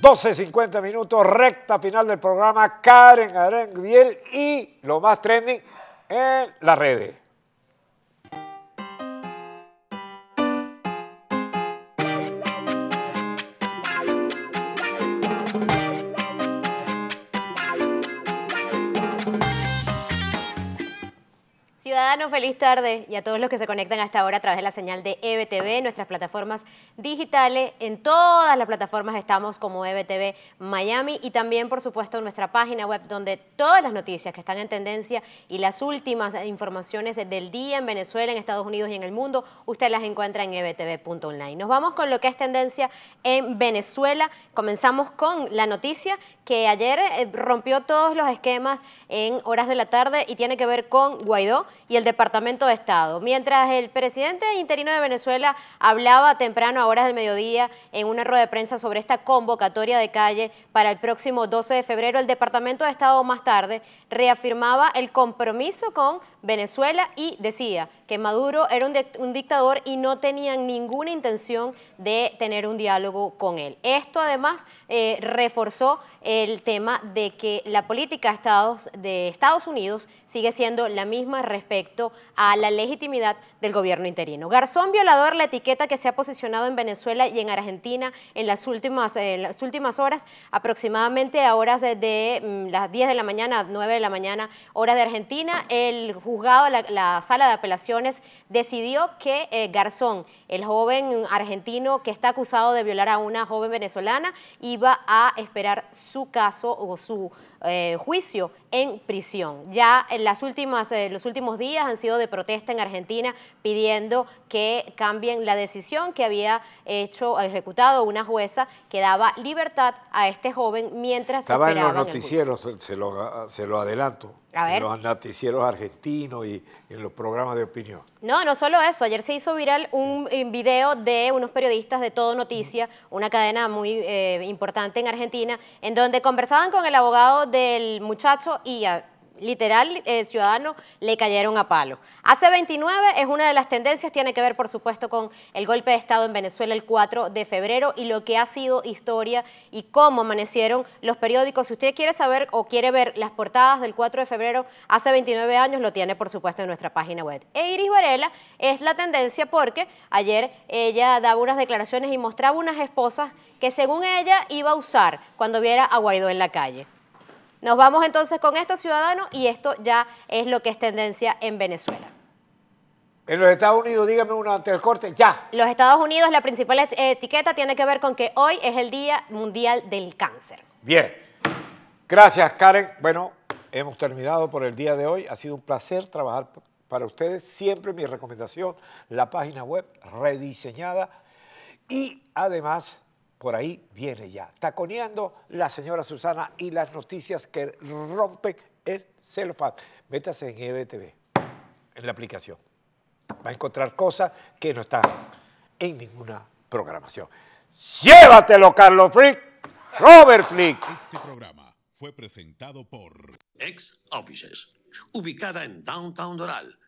12.50 minutos, recta final del programa, Karen Biel y lo más trending en las redes. feliz tarde y a todos los que se conectan hasta ahora a través de la señal de EBTV, nuestras plataformas digitales. En todas las plataformas estamos como EBTV Miami y también, por supuesto, en nuestra página web donde todas las noticias que están en tendencia y las últimas informaciones del día en Venezuela, en Estados Unidos y en el mundo, usted las encuentra en ebtv.online. Nos vamos con lo que es tendencia en Venezuela. Comenzamos con la noticia que ayer eh, rompió todos los esquemas en horas de la tarde y tiene que ver con Guaidó y el Departamento de Estado. Mientras el presidente interino de Venezuela hablaba temprano a horas del mediodía en una rueda de prensa sobre esta convocatoria de calle para el próximo 12 de febrero, el Departamento de Estado más tarde reafirmaba el compromiso con Venezuela y decía que Maduro era un, dictador y no tenían ninguna intención de tener un diálogo con él. Esto además eh, reforzó el tema de que la política de Estados, de Estados Unidos sigue siendo la misma respecto a la legitimidad del gobierno interino. Garzón violador, la etiqueta que se ha posicionado en Venezuela y en Argentina en las últimas, eh, últimas horas, aproximadamente a horas de, mm, las 10 de la mañana, 9 de la mañana, horas de Argentina, el juzgado, la, sala de apelaciones decidió que eh, Garzón, el joven argentino que está acusado de violar a una joven venezolana, iba a esperar su caso o su eh, juicio en prisión. Ya en las últimas, eh, los últimos días han sido de protesta en Argentina pidiendo que cambien la decisión que había hecho, ejecutado una jueza que daba libertad a este joven mientras Estaba en los noticieros, Se, lo, se lo adelanto, en los noticieros argentinos y en los programas de opinión. No, no solo eso. Ayer se hizo viral un video de unos periodistas de Todo Noticia, una cadena muy eh, importante en Argentina, en donde conversaban con el abogado del muchacho y literal eh, ciudadano le cayeron a palo. Hace 29 es una de las tendencias, tiene que ver por supuesto con el golpe de Estado en Venezuela el 4 de febrero y lo que ha sido historia y cómo amanecieron los periódicos. Si usted quiere saber o quiere ver las portadas del 4 de febrero hace 29 años, lo tiene por supuesto en nuestra página web. E Iris Varela es la tendencia porque ayer ella daba unas declaraciones y mostraba unas esposas que según ella iba a usar cuando viera a Guaidó en la calle. Nos vamos entonces con esto, ciudadanos, y esto ya es lo que es tendencia en Venezuela. En los Estados Unidos, dígame uno antes del corte, ya. Los Estados Unidos, la principal etiqueta tiene que ver con que hoy es el Día Mundial del Cáncer. Bien. Gracias, Karen. Bueno, hemos terminado por el día de hoy. Ha sido un placer trabajar para ustedes. Siempre mi recomendación, la página web rediseñada y además por ahí viene ya. Taconeando la señora Susana y las noticias que rompen el celofán. Métase en EBTV, en la aplicación. Va a encontrar cosas que no están en ninguna programación. ¡Llévatelo, Carlos Flick, ¡Robert Flick. Este programa fue presentado por Ex Offices, ubicada en Downtown Doral